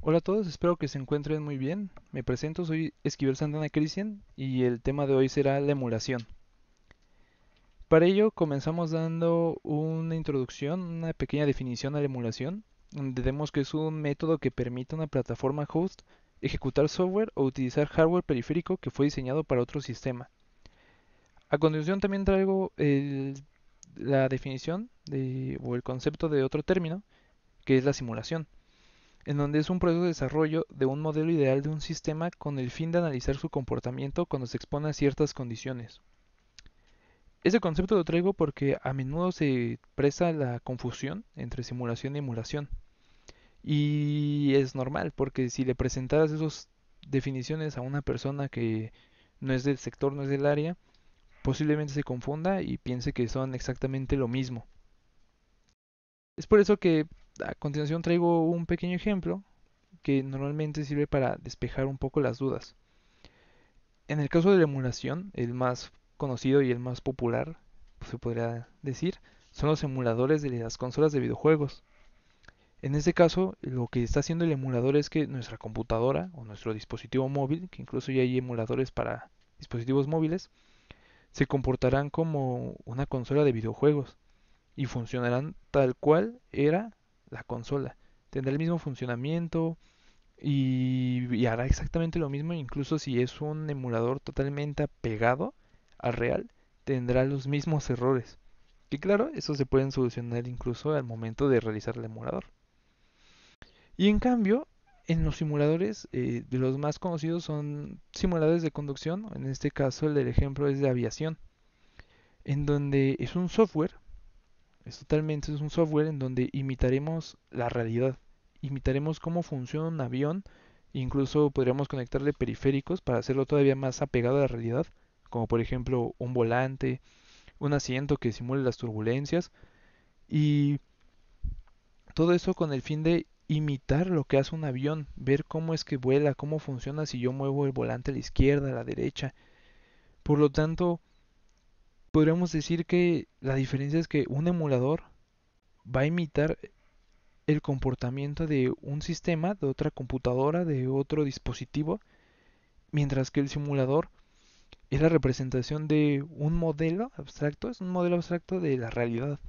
Hola a todos, espero que se encuentren muy bien. Me presento, soy Esquivel Santana Cristian y el tema de hoy será la emulación. Para ello comenzamos dando una introducción, una pequeña definición a la emulación. Entendemos que es un método que permite a una plataforma host ejecutar software o utilizar hardware periférico que fue diseñado para otro sistema. A continuación también traigo la definición o el concepto de otro término, que es la simulación en donde es un proceso de desarrollo de un modelo ideal de un sistema con el fin de analizar su comportamiento cuando se expone a ciertas condiciones. Ese concepto lo traigo porque a menudo se expresa la confusión entre simulación y emulación. Y es normal, porque si le presentaras esas definiciones a una persona que no es del sector, no es del área, posiblemente se confunda y piense que son exactamente lo mismo. Es por eso que a continuación traigo un pequeño ejemplo que normalmente sirve para despejar un poco las dudas. En el caso de la emulación, el más conocido y el más popular, pues, se podría decir, son los emuladores de las consolas de videojuegos. En este caso, lo que está haciendo el emulador es que nuestra computadora o nuestro dispositivo móvil, que incluso ya hay emuladores para dispositivos móviles, se comportarán como una consola de videojuegos y funcionarán tal cual era la consola. Tendrá el mismo funcionamiento y, hará exactamente lo mismo, incluso si es un emulador totalmente apegado al real, tendrá los mismos errores. y claro, eso se pueden solucionar incluso al momento de realizar el emulador. Y en cambio, en los simuladores, eh, de los más conocidos son simuladores de conducción, en este caso el del ejemplo es de aviación, en donde es un software es totalmente es un software en donde imitaremos la realidad, imitaremos cómo funciona un avión, incluso podríamos conectarle periféricos para hacerlo todavía más apegado a la realidad, como por ejemplo un volante, un asiento que simule las turbulencias y todo eso con el fin de imitar lo que hace un avión, ver cómo es que vuela, cómo funciona si yo muevo el volante a la izquierda, a la derecha. Por lo tanto, podríamos decir que la diferencia es que un emulador va a imitar el comportamiento de un sistema, de otra computadora, de otro dispositivo, mientras que el simulador es la representación de un modelo abstracto, es un modelo abstracto de la realidad.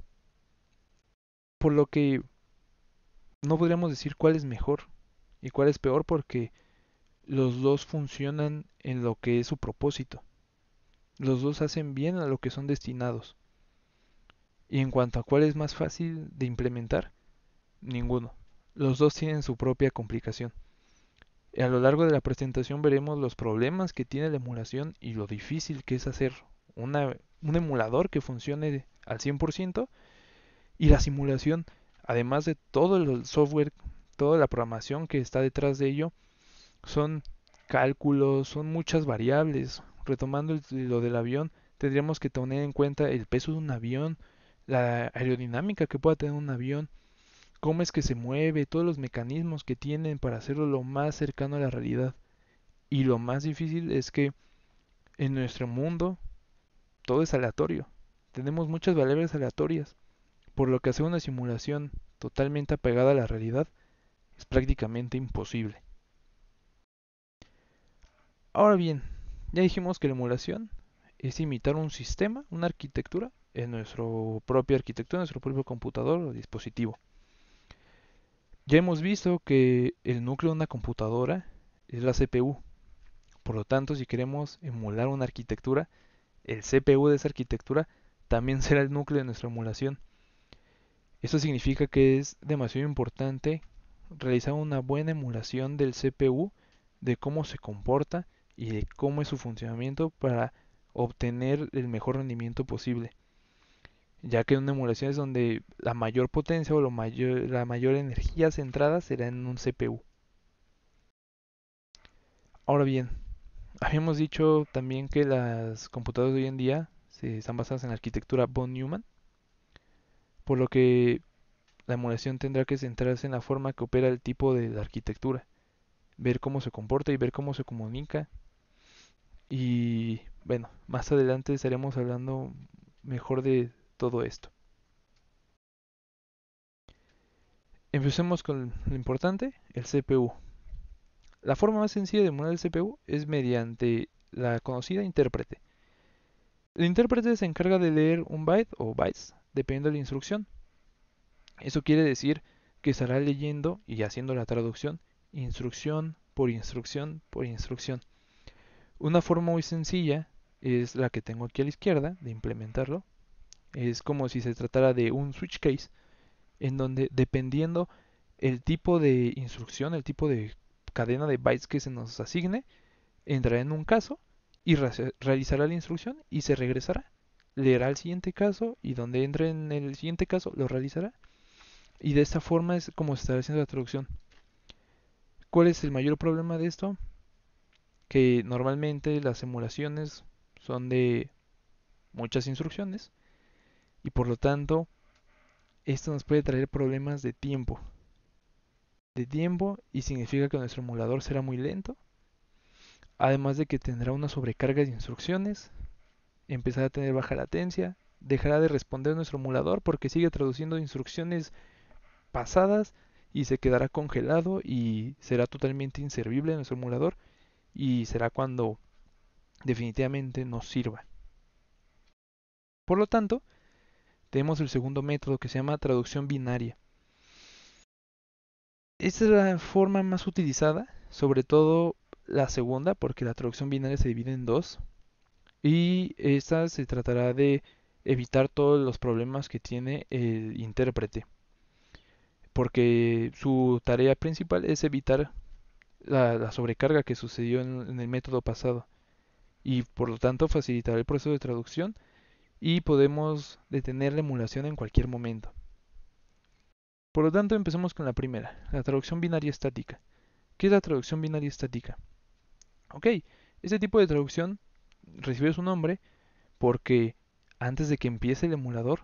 Por lo que no podríamos decir cuál es mejor y cuál es peor porque los dos funcionan en lo que es su propósito. Los dos hacen bien a lo que son destinados. Y en cuanto a cuál es más fácil de implementar, ninguno. Los dos tienen su propia complicación. a lo largo de la presentación veremos los problemas que tiene la emulación y lo difícil que es hacer un emulador que funcione al 100% y la simulación, además de todo el software, toda la programación que está detrás de ello, son cálculos, son muchas variables, retomando lo del avión, tendríamos que tener en cuenta el peso de un avión, la aerodinámica que pueda tener un avión, cómo es que se mueve, todos los mecanismos que tienen para hacerlo lo más cercano a la realidad. Y lo más difícil es que en nuestro mundo todo es aleatorio. Tenemos muchas variables aleatorias, por lo que hacer una simulación totalmente apegada a la realidad es prácticamente imposible. Ahora bien, ya dijimos que la emulación es imitar un sistema, una arquitectura, en nuestra propia arquitectura, en nuestro propio computador o dispositivo. Ya hemos visto que el núcleo de una computadora es la CPU. Por lo tanto, si queremos emular una arquitectura, el CPU de esa arquitectura también será el núcleo de nuestra emulación. Esto significa que es demasiado importante realizar una buena emulación del CPU, de cómo se comporta y de cómo es su funcionamiento para obtener el mejor rendimiento posible. Ya que una emulación es donde la mayor potencia o mayor, la mayor energía centrada será en un CPU. Ahora bien, habíamos dicho también que las computadoras de hoy en día se están basadas en la arquitectura von Neumann, por lo que la emulación tendrá que centrarse en la forma que opera el tipo de arquitectura, ver cómo se comporta y ver cómo se comunica y bueno, más adelante estaremos hablando mejor de todo esto. Empecemos con lo importante, el CPU. La forma más sencilla de emular el CPU es mediante la conocida intérprete. El intérprete se encarga de leer un byte o bytes, dependiendo de la instrucción. Eso quiere decir que estará leyendo y haciendo la traducción instrucción por instrucción por instrucción. Una forma muy sencilla es la que tengo aquí a la izquierda de implementarlo. Es como si se tratara de un switch case en donde dependiendo el tipo de instrucción, el tipo de cadena de bytes que se nos asigne, entrará en un caso y realizará la instrucción y se regresará. Leerá el siguiente caso y donde entre en el siguiente caso lo realizará. Y de esta forma es como se está haciendo la traducción. ¿Cuál es el mayor problema de esto? que normalmente las emulaciones son de muchas instrucciones y por lo tanto esto nos puede traer problemas de tiempo. De tiempo y significa que nuestro emulador será muy lento. Además de que tendrá una sobrecarga de instrucciones, empezará a tener baja latencia, dejará de responder nuestro emulador porque sigue traduciendo instrucciones pasadas y se quedará congelado y será totalmente inservible nuestro emulador y será cuando definitivamente nos sirva. Por lo tanto, tenemos el segundo método que se llama traducción binaria. Esta es la forma más utilizada, sobre todo la segunda, porque la traducción binaria se divide en dos. Y esta se tratará de evitar todos los problemas que tiene el intérprete. Porque su tarea principal es evitar la, sobrecarga que sucedió en, el método pasado y por lo tanto facilitará el proceso de traducción y podemos detener la emulación en cualquier momento. Por lo tanto, empezamos con la primera, la traducción binaria estática. ¿Qué es la traducción binaria estática? Ok, este tipo de traducción recibe su nombre porque antes de que empiece el emulador,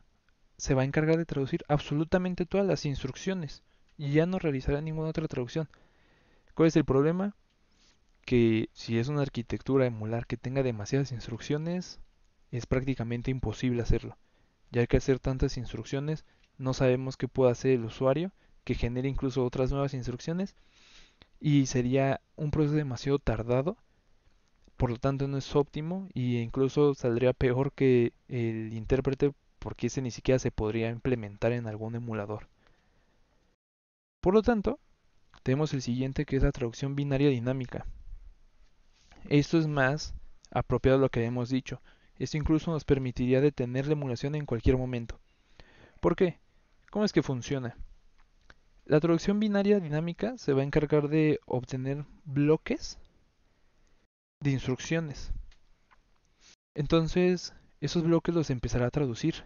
se va a encargar de traducir absolutamente todas las instrucciones y ya no realizará ninguna otra traducción. ¿Cuál es el problema? Que si es una arquitectura emular que tenga demasiadas instrucciones, es prácticamente imposible hacerlo. Ya que hacer tantas instrucciones, no sabemos qué puede hacer el usuario, que genere incluso otras nuevas instrucciones, y sería un proceso demasiado tardado, por lo tanto no es óptimo, y incluso saldría peor que el intérprete, porque ese ni siquiera se podría implementar en algún emulador. Por lo tanto, tenemos el siguiente que es la traducción binaria dinámica. Esto es más apropiado lo que hemos dicho. Esto incluso nos permitiría detener la emulación en cualquier momento. ¿Por qué? ¿Cómo es que funciona? La traducción binaria dinámica se va a encargar de obtener bloques de instrucciones. Entonces, esos bloques los empezará a traducir.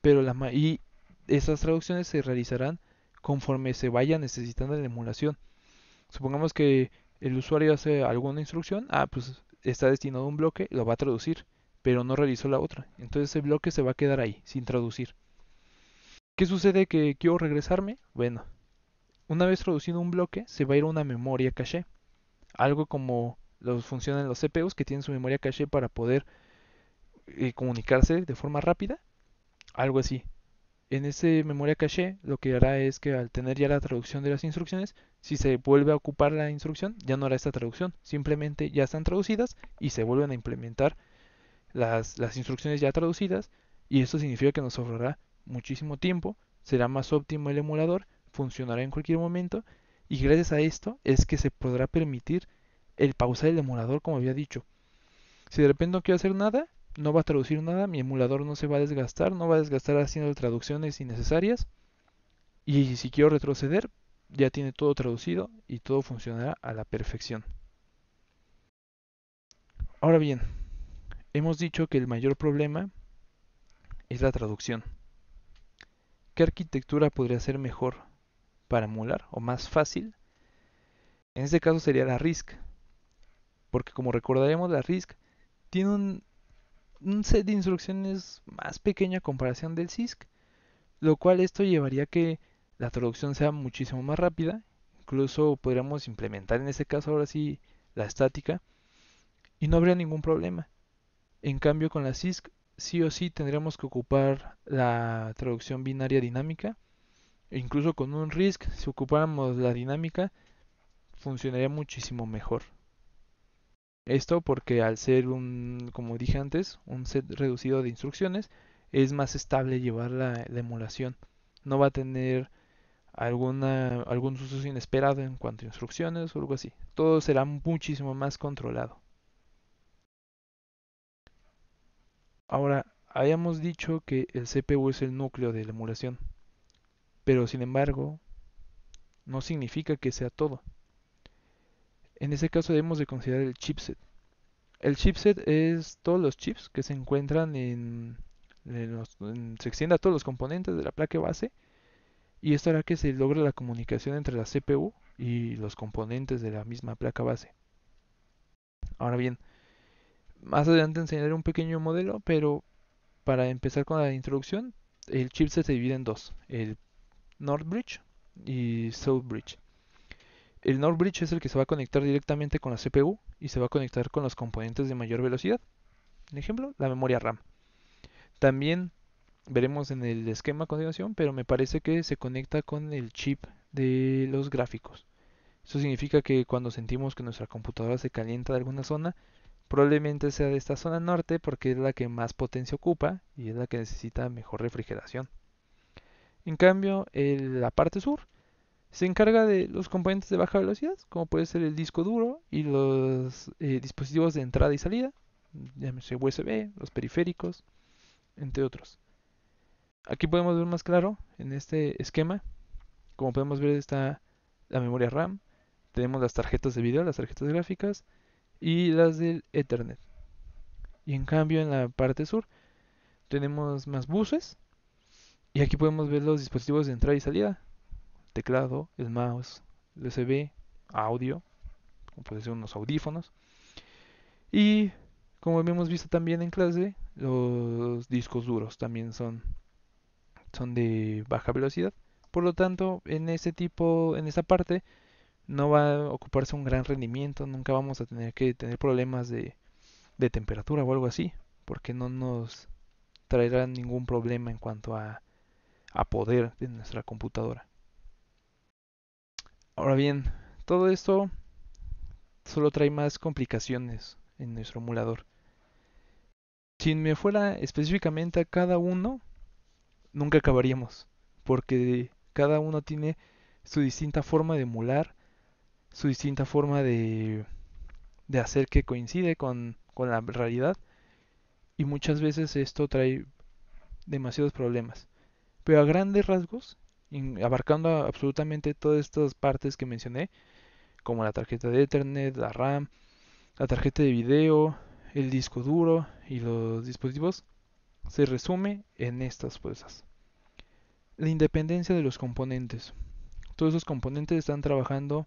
Pero la y esas traducciones se realizarán conforme se vaya necesitando la emulación. Supongamos que el usuario hace alguna instrucción, ah, pues está destinado a un bloque, lo va a traducir, pero no realizó la otra. Entonces ese bloque se va a quedar ahí, sin traducir. ¿Qué sucede que quiero regresarme? Bueno, una vez traducido un bloque, se va a ir a una memoria caché. Algo como los funcionan los CPUs que tienen su memoria caché para poder eh, comunicarse de forma rápida. Algo así en ese memoria caché lo que hará es que al tener ya la traducción de las instrucciones, si se vuelve a ocupar la instrucción, ya no hará esta traducción. Simplemente ya están traducidas y se vuelven a implementar las, instrucciones ya traducidas y esto significa que nos ahorrará muchísimo tiempo, será más óptimo el emulador, funcionará en cualquier momento y gracias a esto es que se podrá permitir el pausar el emulador como había dicho. Si de repente no quiero hacer nada, no va a traducir nada, mi emulador no se va a desgastar, no va a desgastar haciendo traducciones innecesarias. Y si quiero retroceder, ya tiene todo traducido y todo funcionará a la perfección. Ahora bien, hemos dicho que el mayor problema es la traducción. ¿Qué arquitectura podría ser mejor para emular o más fácil? En este caso sería la RISC, porque como recordaremos la RISC tiene un un set de instrucciones más pequeña comparación del CISC, lo cual esto llevaría a que la traducción sea muchísimo más rápida, incluso podríamos implementar en este caso ahora sí la estática y no habría ningún problema. En cambio con la CISC sí o sí tendríamos que ocupar la traducción binaria dinámica, e incluso con un RISC si ocupáramos la dinámica funcionaría muchísimo mejor. Esto porque al ser un, como dije antes, un set reducido de instrucciones, es más estable llevar la, emulación. No va a tener alguna, algún uso inesperado en cuanto a instrucciones o algo así. Todo será muchísimo más controlado. Ahora, habíamos dicho que el CPU es el núcleo de la emulación, pero sin embargo, no significa que sea todo. En ese caso debemos de considerar el chipset. El chipset es todos los chips que se encuentran en, se extiende a todos los componentes de la placa base y esto hará que se logre la comunicación entre la CPU y los componentes de la misma placa base. Ahora bien, más adelante enseñaré un pequeño modelo, pero para empezar con la introducción, el chipset se divide en dos, el North Bridge y South Bridge. El North bridge es el que se va a conectar directamente con la CPU y se va a conectar con los componentes de mayor velocidad. Por ejemplo, la memoria RAM. También veremos en el esquema a continuación, pero me parece que se conecta con el chip de los gráficos. Eso significa que cuando sentimos que nuestra computadora se calienta de alguna zona, probablemente sea de esta zona norte porque es la que más potencia ocupa y es la que necesita mejor refrigeración. En cambio, la parte sur se encarga de los componentes de baja velocidad, como puede ser el disco duro y los eh, dispositivos de entrada y salida, llámese USB, los periféricos, entre otros. Aquí podemos ver más claro en este esquema. Como podemos ver está la memoria RAM, tenemos las tarjetas de video, las tarjetas gráficas y las del Ethernet. Y en cambio en la parte sur tenemos más buses y aquí podemos ver los dispositivos de entrada y salida, teclado, el mouse, USB, audio, como pueden ser unos audífonos. Y como hemos visto también en clase, los discos duros también son, son de baja velocidad. Por lo tanto, en ese tipo, en esa parte, no va a ocuparse un gran rendimiento, nunca vamos a tener que tener problemas de, temperatura o algo así, porque no nos traerá ningún problema en cuanto a poder de nuestra computadora. Ahora bien, todo esto solo trae más complicaciones en nuestro emulador. Si me fuera específicamente a cada uno, nunca acabaríamos, porque cada uno tiene su distinta forma de emular, su distinta forma de, hacer que coincide con, con la realidad, y muchas veces esto trae demasiados problemas. Pero a grandes rasgos, abarcando absolutamente todas estas partes que mencioné, como la tarjeta de Ethernet, la RAM, la tarjeta de video, el disco duro y los dispositivos, se resume en estas fuerzas. La independencia de los componentes. Todos esos componentes están trabajando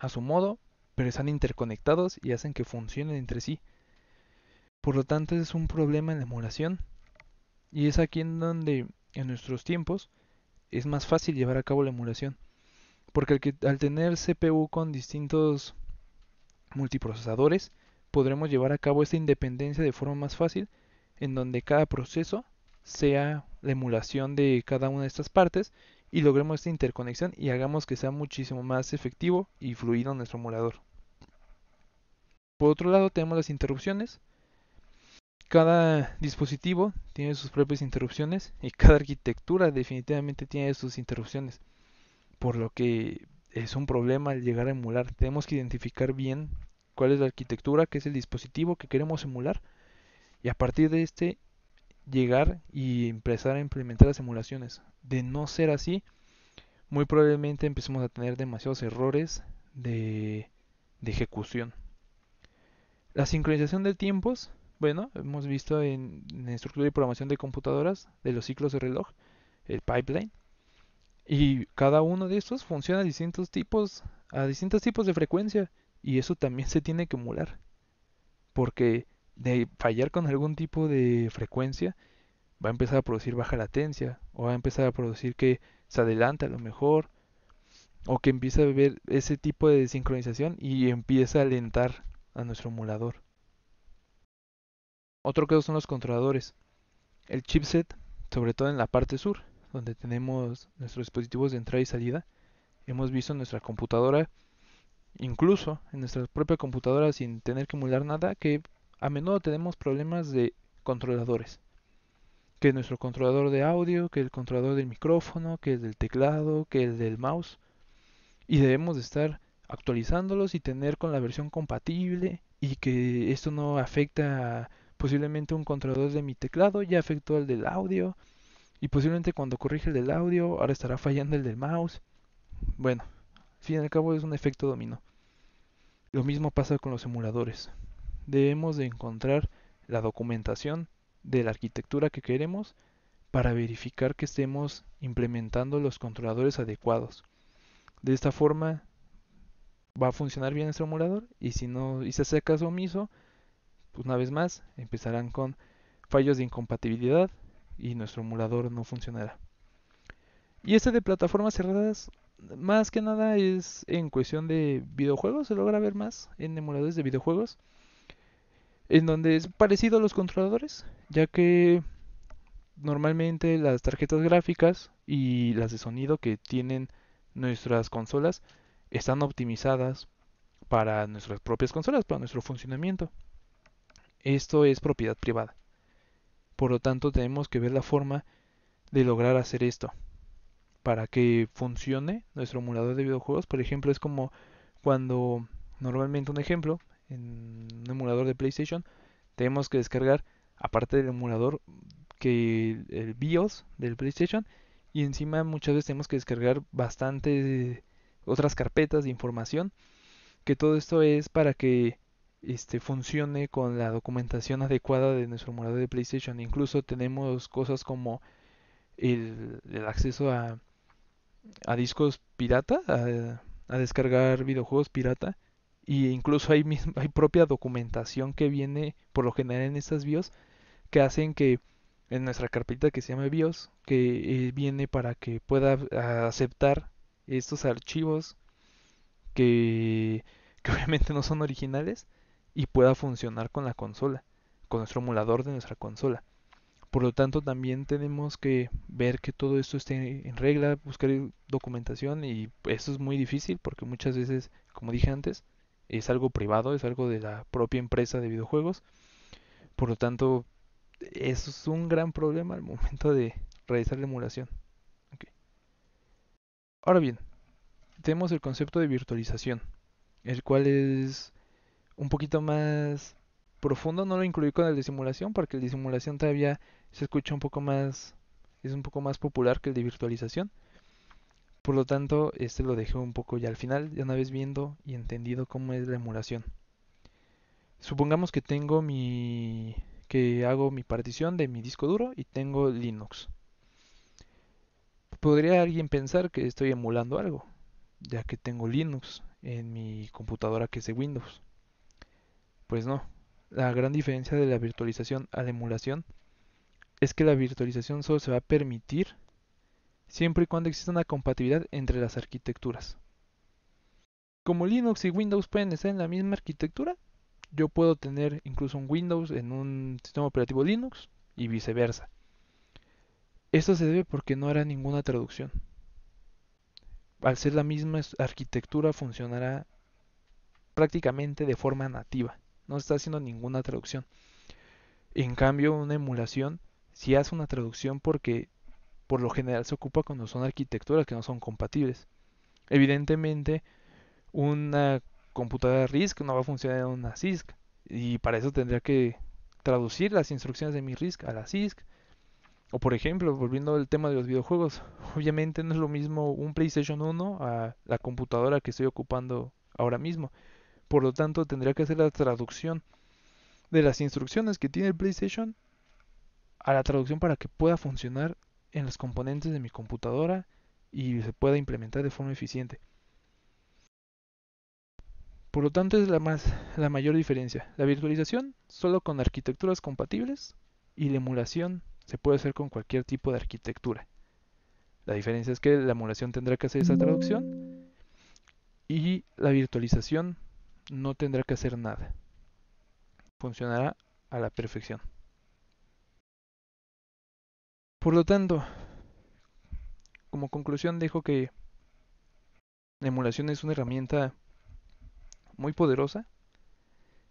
a su modo, pero están interconectados y hacen que funcionen entre sí. Por lo tanto, es un problema en la emulación. Y es aquí en donde, en nuestros tiempos, es más fácil llevar a cabo la emulación. Porque al, tener CPU con distintos multiprocesadores, podremos llevar a cabo esta independencia de forma más fácil, en donde cada proceso sea la emulación de cada una de estas partes y logremos esta interconexión y hagamos que sea muchísimo más efectivo y fluido nuestro emulador. Por otro lado tenemos las interrupciones, cada dispositivo tiene sus propias interrupciones y cada arquitectura definitivamente tiene sus interrupciones. Por lo que es un problema al llegar a emular. Tenemos que identificar bien cuál es la arquitectura, Que es el dispositivo que queremos emular y a partir de este llegar y empezar a implementar las emulaciones. De no ser así, muy probablemente empecemos a tener demasiados errores de, de ejecución. La sincronización de tiempos bueno, hemos visto en, la estructura y programación de computadoras de los ciclos de reloj, el pipeline, y cada uno de estos funciona a distintos tipos, a distintos tipos de frecuencia, y eso también se tiene que emular, porque de fallar con algún tipo de frecuencia va a empezar a producir baja latencia, o va a empezar a producir que se adelanta a lo mejor, o que empieza a ver ese tipo de Desincronización y empieza a alentar a nuestro emulador. Otro caso son los controladores. El chipset, sobre todo en la parte sur, donde tenemos nuestros dispositivos de entrada y salida, hemos visto en nuestra computadora, incluso en nuestra propia computadora sin tener que emular nada, que a menudo tenemos problemas de controladores. Que nuestro controlador de audio, que el controlador del micrófono, que el del teclado, que el del mouse. Y debemos de estar actualizándolos y tener con la versión compatible y que esto no afecta a posiblemente un controlador de mi teclado ya afectó el del audio y posiblemente cuando corrige el del audio ahora estará fallando el del mouse. Bueno, al fin y al cabo es un efecto dominó. Lo mismo pasa con los emuladores. Debemos de encontrar la documentación de la arquitectura que queremos para verificar que estemos implementando los controladores adecuados. De esta forma va a funcionar bien nuestro emulador y si no y se hace caso omiso, pues una vez más empezarán con fallos de incompatibilidad y nuestro emulador no funcionará. Y este de plataformas cerradas, más que nada es en cuestión de videojuegos, se logra ver más en emuladores de videojuegos, en donde es parecido a los controladores, ya que normalmente las tarjetas gráficas y las de sonido que tienen nuestras consolas están optimizadas para nuestras propias consolas, para nuestro funcionamiento. Esto es propiedad privada. Por lo tanto, tenemos que ver la forma de lograr hacer esto. Para que funcione nuestro emulador de videojuegos, por ejemplo, es como cuando normalmente un ejemplo, en un emulador de PlayStation, tenemos que descargar, aparte del emulador, que el BIOS del PlayStation, y encima muchas veces tenemos que descargar bastantes otras carpetas de información, que todo esto es para que este, funcione con la documentación adecuada de nuestro morador de PlayStation. Incluso tenemos cosas como el, acceso a, discos pirata, a, descargar videojuegos pirata. Y incluso hay, hay propia documentación que viene por lo general en estas BIOS que hacen que en nuestra carpeta que se llama BIOS, que eh, viene para que pueda aceptar estos archivos que obviamente no son originales y pueda funcionar con la consola, con nuestro emulador de nuestra consola. Por lo tanto, también tenemos que ver que todo esto esté en regla, buscar documentación y eso es muy difícil porque muchas veces, como dije antes, es algo privado, es algo de la propia empresa de videojuegos. Por lo tanto, eso es un gran problema al momento de realizar la emulación. Ahora bien, tenemos el concepto de virtualización, el cual es un poquito más profundo. No lo incluí con el de simulación porque el de simulación todavía se escucha un poco más, es un poco más popular que el de virtualización. Por lo tanto, este lo dejé un poco ya al final, ya una vez viendo y entendido cómo es la emulación. Supongamos que tengo mi que hago mi partición de mi disco duro y tengo Linux. Podría alguien pensar que estoy emulando algo, ya que tengo Linux en mi computadora que es de Windows. Pues no. La gran diferencia de la virtualización a la emulación es que la virtualización solo se va a permitir siempre y cuando exista una compatibilidad entre las arquitecturas. Como Linux y Windows pueden estar en la misma arquitectura, yo puedo tener incluso un Windows en un sistema operativo Linux y viceversa. Esto se debe porque no hará ninguna traducción. Al ser la misma arquitectura funcionará prácticamente de forma nativa no está haciendo ninguna traducción. En cambio, una emulación sí hace una traducción porque por lo general se ocupa cuando son arquitecturas que no son compatibles. Evidentemente, una computadora RISC no va a funcionar en una CISC y para eso tendría que traducir las instrucciones de mi RISC a la CISC. O por ejemplo, volviendo al tema de los videojuegos, obviamente no es lo mismo un PlayStation 1 a la computadora que estoy ocupando ahora mismo. Por lo tanto, tendría que hacer la traducción de las instrucciones que tiene el PlayStation a la traducción para que pueda funcionar en los componentes de mi computadora y se pueda implementar de forma eficiente. Por lo tanto es la, la mayor diferencia. La virtualización solo con arquitecturas compatibles y la emulación se puede hacer con cualquier tipo de arquitectura. La diferencia es que la emulación tendrá que hacer esa traducción y la virtualización no tendrá que hacer nada. Funcionará a la perfección. Por lo tanto, como conclusión dejo que la emulación es una herramienta muy poderosa,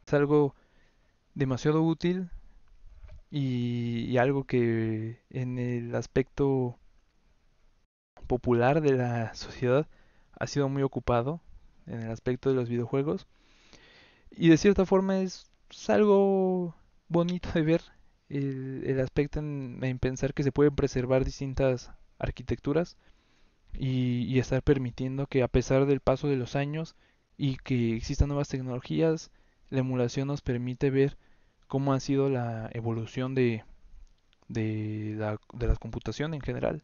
es algo demasiado útil y, algo que en el aspecto popular de la sociedad ha sido muy ocupado en el aspecto de los videojuegos y de cierta forma es, algo bonito de ver el, aspecto en, pensar que se pueden preservar distintas arquitecturas y, estar permitiendo que a pesar del paso de los años y que existan nuevas tecnologías, la emulación nos permite ver cómo ha sido la evolución de, de la, de la computación en general.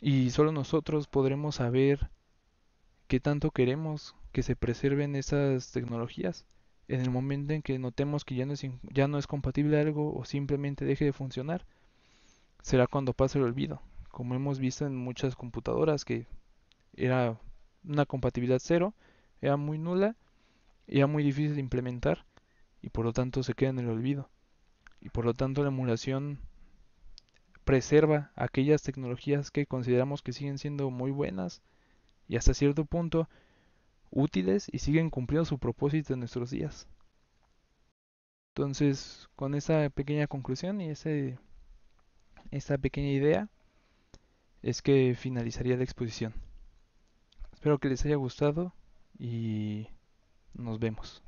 Y solo nosotros podremos saber qué tanto queremos que se preserven esas tecnologías. En el momento en que notemos que ya no es, ya no es compatible algo o simplemente deje de funcionar, será cuando pase el olvido, como hemos visto en muchas computadoras que era una compatibilidad cero, era muy nula, era muy difícil de implementar y por lo tanto se queda en el olvido. Y por lo tanto la emulación preserva aquellas tecnologías que consideramos que siguen siendo muy buenas y hasta cierto punto útiles y siguen cumpliendo su propósito en nuestros días. Entonces, con esa pequeña conclusión y ese, esta pequeña idea, es que finalizaría la exposición. Espero que les haya gustado y nos vemos.